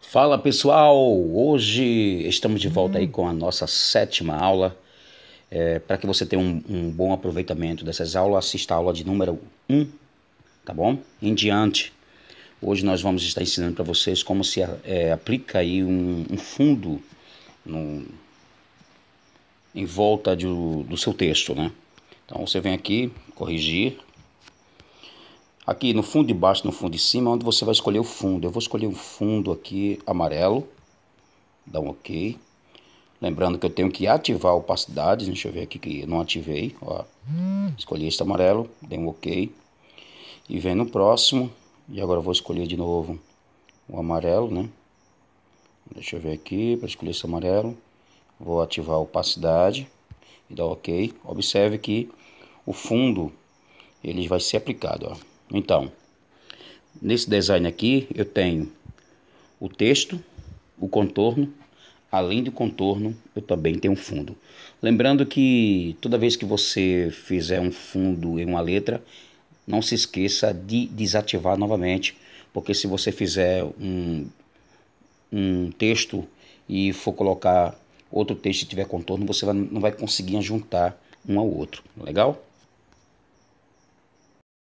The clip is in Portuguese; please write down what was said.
Fala pessoal, hoje estamos de volta aí hum. com a nossa sétima aula. É, Para que você tenha um, um, bom aproveitamento dessas aulas, assista a aula de número 1, um, tá bom? Em diante. Hoje nós vamos estar ensinando para vocês como se é, aplica aí um, um fundo no, em volta de, do seu texto, né? Então você vem aqui, corrigir, Aqui no fundo de baixo, no fundo de cima, é onde você vai escolher o fundo. Eu vou escolher um fundo aqui amarelo. Dá um OK. Lembrando que eu tenho que ativar a opacidade. Deixa eu ver aqui que eu não ativei. Ó. Escolhi este amarelo. Dei um OK. E vem no próximo. E agora eu vou escolher de novo o amarelo, né? Deixa eu ver aqui para escolher esse amarelo. Vou ativar a opacidade e dar OK. Observe que o fundo ele vai ser aplicado, ó. Então, nesse design aqui eu tenho o texto, o contorno, além do contorno eu também tenho um fundo. Lembrando que toda vez que você fizer um fundo em uma letra, não se esqueça de desativar novamente, porque se você fizer um, um texto e for colocar outro texto e tiver contorno, você vai, não vai conseguir juntar um ao outro, legal?